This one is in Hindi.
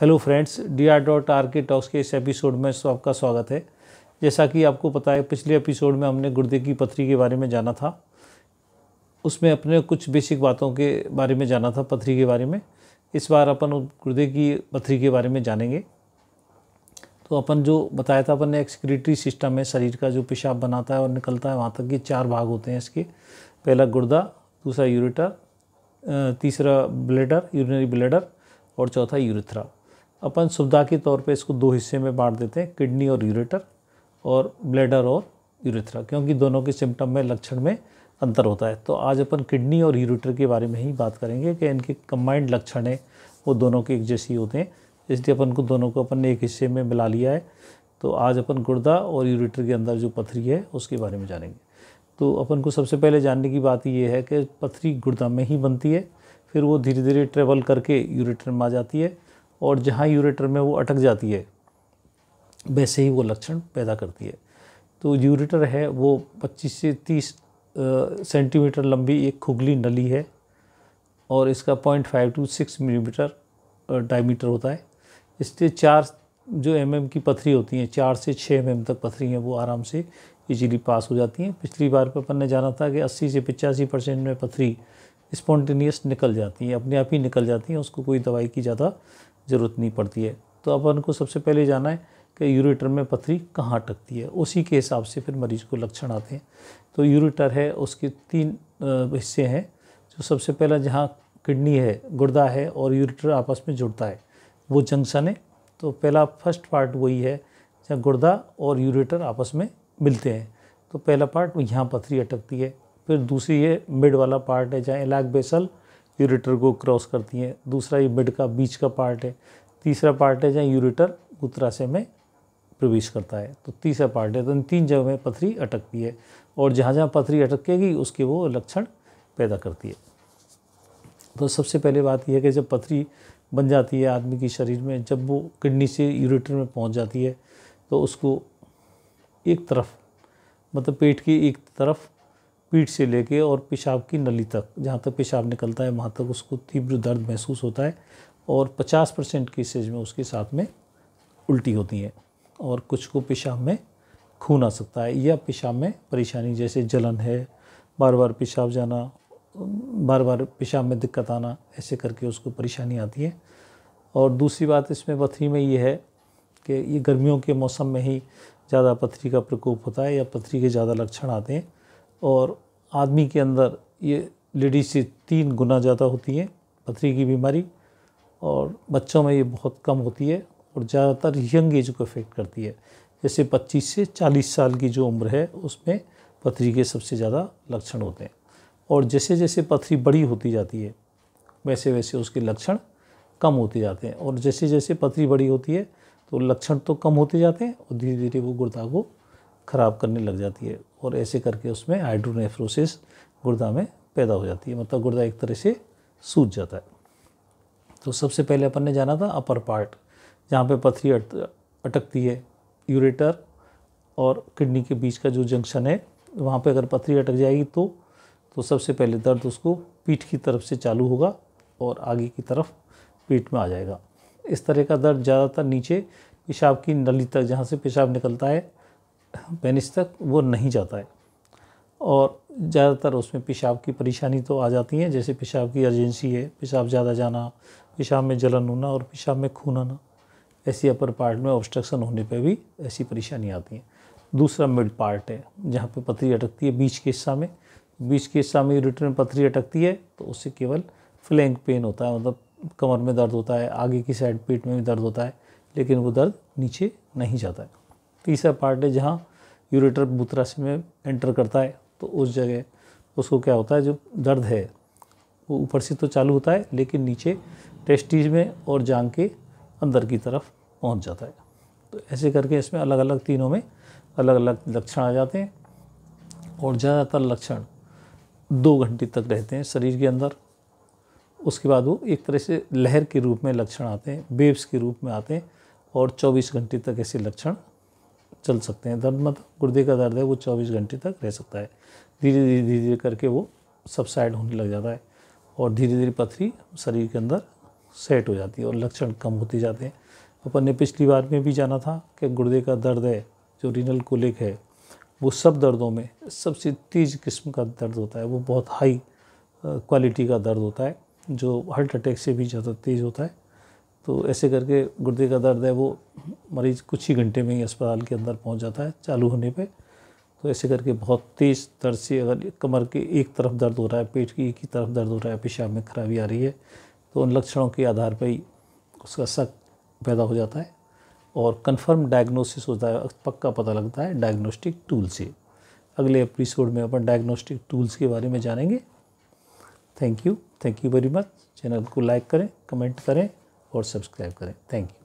hello friends D R dot R K talks के इस एपिसोड में आपका स्वागत है जैसा कि आपको पता है पिछले एपिसोड में हमने गुर्दे की पथरी के बारे में जाना था उसमें अपने कुछ बेसिक बातों के बारे में जाना था पथरी के बारे में इस बार अपन गुर्दे की पथरी के बारे में जानेंगे तो अपन जो बताया था अपन ने एक्सक्रीटरी सिस्टम है शरीर का जो पेशाब बनाता है और निकलता है वहाँ तक ये चार भाग होते हैं इसके पहला गुर्दा दूसरा यूरेटर तीसरा ब्लेडर यूरिनरी ब्लेडर और चौथा यूरिथ्रा अपन सुविधा के तौर पे इसको दो हिस्से में बांट देते हैं किडनी और यूरेटर और ब्लेडर और यूरेथ्रा क्योंकि दोनों के सिम्टम में लक्षण में अंतर होता है तो आज अपन किडनी और यूरेटर के बारे में ही बात करेंगे कि इनके कम्बाइंड लक्षण हैं वो दोनों के एक जैसे होते हैं इसलिए अपन को दोनों को अपन ने एक हिस्से में मिला लिया है तो आज अपन गुर्दा और यूरेटर के अंदर जो पथरी है उसके बारे में जानेंगे तो अपन को सबसे पहले जानने की बात यह है कि पथरी गुर्दा में ही बनती है फिर वो धीरे धीरे ट्रेवल करके यूरेटर में आ जाती है और जहाँ यूरेटर में वो अटक जाती है वैसे ही वो लक्षण पैदा करती है तो यूरेटर है वो 25 से 30 सेंटीमीटर लंबी एक खुगली नली है और इसका point five two six millimetre diameter होता है इसलिए चार जो एम mm की पथरी होती हैं चार से छः एम mm तक पथरी हैं वो आराम से इजीली पास हो जाती हैं पिछली बार पर अपन ने जाना था कि 80 से पचासी परसेंट में पथरी स्पॉन्टेनियस निकल जाती हैं अपने आप ही निकल जाती हैं उसको कोई दवाई की ज़्यादा ज़रूरत नहीं पड़ती है तो अपन को सबसे पहले जाना है कि यूरेटर में पथरी कहाँ अटकती है उसी के हिसाब से फिर मरीज को लक्षण आते हैं तो यूरेटर है उसके तीन हिस्से हैं जो सबसे पहला जहाँ किडनी है गुर्दा है और यूरेटर आपस में जुड़ता है वो जंक्शन है तो पहला फर्स्ट पार्ट वही है जहाँ गुर्दा और यूरेटर आपस में मिलते हैं तो पहला पार्ट यहाँ पथरी अटकती है फिर दूसरी ये मिड वाला पार्ट है जहाँ इलाक बेसल यूरिटर को क्रॉस करती हैं दूसरा ये मिड का बीच का पार्ट है तीसरा पार्ट है जहाँ यूरिटर गुत्राशय में प्रवेश करता है तो तीसरा पार्ट है तो इन तीन जगह में पथरी अटकती है और जहाँ जहाँ पथरी अटकेगी उसके वो लक्षण पैदा करती है तो सबसे पहले बात यह है कि जब पथरी बन जाती है आदमी के शरीर में जब वो किडनी से यूरेटर में पहुंच जाती है तो उसको एक तरफ मतलब पेट की एक तरफ पीठ से लेके और पेशाब की नली तक जहाँ तक पेशाब निकलता है वहाँ तक उसको तीव्र दर्द महसूस होता है और 50 परसेंट केसेज में उसके साथ में उल्टी होती है और कुछ को पेशाब में खून आ सकता है या पेशाब में परेशानी जैसे जलन है बार बार पेशाब जाना बार बार पेशाब में दिक्कत आना ऐसे करके उसको परेशानी आती है और दूसरी बात इसमें पथरी में ये है कि ये गर्मियों के मौसम में ही ज़्यादा पथरी का प्रकोप होता है या पथरी के ज़्यादा लक्षण आते हैं और आदमी के अंदर ये लेडीज से तीन गुना ज़्यादा होती हैं पथरी की बीमारी और बच्चों में ये बहुत कम होती है और ज़्यादातर यंग एज को अफेक्ट करती है जैसे 25 से 40 साल की जो उम्र है उसमें पथरी के सबसे ज़्यादा लक्षण होते हैं और जैसे जैसे पथरी बड़ी होती जाती है वैसे वैसे उसके लक्षण कम होते जाते हैं और जैसे जैसे पथरी बड़ी होती है तो लक्षण तो कम होते जाते हैं और धीरे धीरे वो गुर्दा को ख़राब करने लग जाती है और ऐसे करके उसमें हाइड्रोनेफ्रोसिस गुर्दा में पैदा हो जाती है मतलब गुर्दा एक तरह से सूज जाता है तो सबसे पहले अपन ने जाना था अपर पार्ट जहाँ पे पथरी अटकती है यूरेटर और किडनी के बीच का जो जंक्शन है वहाँ पे अगर पथरी अटक जाएगी तो तो सबसे पहले दर्द उसको पीठ की तरफ से चालू होगा और आगे की तरफ पीठ में आ जाएगा इस तरह का दर्द ज़्यादातर नीचे पेशाब की नली तक जहाँ से पेशाब निकलता है पेनिस तक वो नहीं जाता है और ज़्यादातर उसमें पेशाब की परेशानी तो आ जाती है जैसे पेशाब की अर्जेंसी है पेशाब ज़्यादा जाना पेशाब में जलन होना और पेशाब में खून आना ऐसी अपर पार्ट में ऑब्स्ट्रक्शन होने पर भी ऐसी परेशानी आती है दूसरा मिड पार्ट है जहाँ पे पथरी अटकती है बीच के हिस्सा में बीच के हिस्सा में यूरिटर में पथरी अटकती है तो उससे केवल फ्लैंक पेन होता है मतलब कमर में दर्द होता है आगे की साइड पेट में भी दर्द होता है लेकिन वो दर्द नीचे नहीं जाता है तीसरा पार्ट है जहाँ यूरेटर मूत्राशय में एंटर करता है तो उस जगह उसको क्या होता है जो दर्द है वो ऊपर से तो चालू होता है लेकिन नीचे टेस्टीज में और जांग के अंदर की तरफ पहुंच जाता है तो ऐसे करके इसमें अलग अलग तीनों में अलग अलग लक्षण आ जाते हैं और ज़्यादातर लक्षण दो घंटे तक रहते हैं शरीर के अंदर उसके बाद वो एक तरह से लहर के रूप में लक्षण आते हैं बेब्स के रूप में आते हैं और 24 घंटे तक ऐसे लक्षण चल सकते हैं दर्द मतलब गुर्दे का दर्द है वो चौबीस घंटे तक रह सकता है धीरे धीरे धीरे धीरे करके वो सबसाइड होने लग जाता है और धीरे धीरे पथरी शरीर के अंदर सेट हो जाती है और लक्षण कम होते जाते हैं अपन ने पिछली बार में भी जाना था कि गुर्दे का दर्द है जो रीनल कोलिक है वो सब दर्दों में सबसे तेज किस्म का दर्द होता है वो बहुत हाई क्वालिटी का दर्द होता है जो हार्ट अटैक से भी ज़्यादा तेज़ होता है तो ऐसे करके गुर्दे का दर्द है वो मरीज़ कुछ ही घंटे में ही अस्पताल के अंदर पहुंच जाता है चालू होने पे तो ऐसे करके बहुत तेज़ दर्द से अगर कमर के एक तरफ दर्द हो रहा है पेट की एक ही तरफ दर्द हो रहा है पेशाब में खराबी आ रही है तो उन लक्षणों के आधार पर ही उसका शक पैदा हो जाता है और कन्फर्म डायग्नोसिस होता है पक्का पता लगता है डायग्नोस्टिक टूल से अगले एपिसोड में अपन डायग्नोस्टिक टूल्स के बारे में जानेंगे thank you thank you very much channel को लाइक करें कमेंट करें और सब्सक्राइब करें थैंक यू